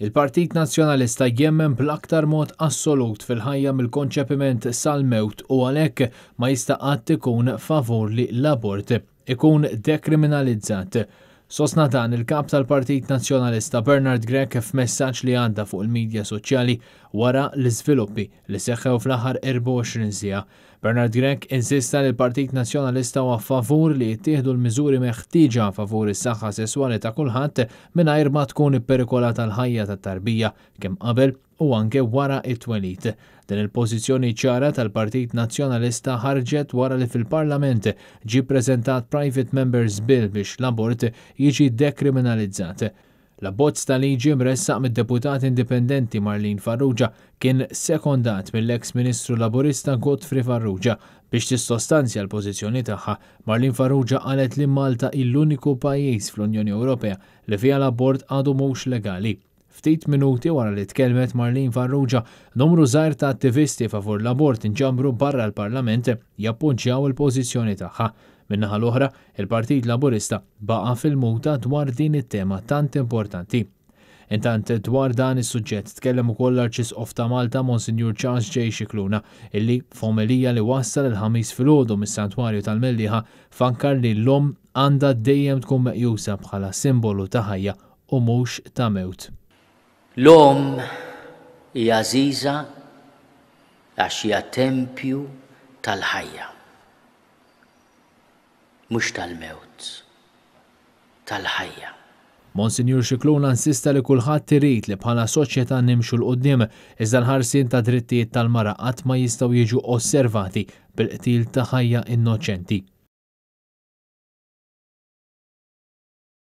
Il-Partit Nazzjonalista jemmen bl-aktar mod assolut fil-ħajja mill-konċepiment sal-mewt u għalhekk ma jistaqat ikun favur li l-abort ikun dekriminalizzat. Sosna dan il-kap tal-Partit Nazzjonalista Bernard Grek f'messaġġ li għadda fuq il-medja soċjali wara l-iżviluppi li seħħew fl-aħħar 24 sija Bernard Grek insista li l-Partit Nazjonalista huwa favur li jittieħdu l-miżuri meħtieġa favur is-saħħa sesswali ta' kulħadd mingħajr ma tkun ipperikola tal ħajja tat-tarbija kemm qabel u anke wara it-twelit. Din il-pożizzjoni ċara tal-Partit Nazzjonalista ħarġet wara li fil-Parlament ġi prezentat Private Members Bill biex l-abort jiġi dekriminalizzat. La bozz ta' liġi mressaq mid-deputat indipendenti Marlin Farrugia kien sekondat mill ex ministru laburista Godfrey Farrugia biex tistostanzja l-pożizzjoni tagħha. Marlin Farrugia qalet li Malta l-uniku pajjiż fl-Unjoni Ewropea li fiha l-abort għadu mhux legali. Ftit minuti wara li tkellmet Marlin Farrugia, numru żgħar ta' attivisti favur l-abort inġambru barra l-Parlament jappoġġjaw il-pożizzjoni tagħha. Minnaħa l-oħra, il-Partit Laburista baqa fil-muta dwar din it-tema tant importanti. Intant dwar dan is-suġġett tkellem ukoll l-Arċisqof ta' Malta Monsignor Charles J. Xikluna illi fomelija li wassal il-ħamis fil-ħodu mis-Santwarju tal-Melliħa fankar li l lom għandha dejjem tkun meqjusa bħala simbolu ta' ħajja u mhux ta' mewt. L-lum hija għax hija tempju tal-ħajja mhux tal-mewt, tal-ħajja. Monsignor Xikluna insista li kulħadd irid li bħala soċjetà nimxu l qudiem iżda l-ħarsien ta' drittijiet tal-mara qatt ma jistgħu jiġu osservati bil-qtil ta' ħajja innoċenti.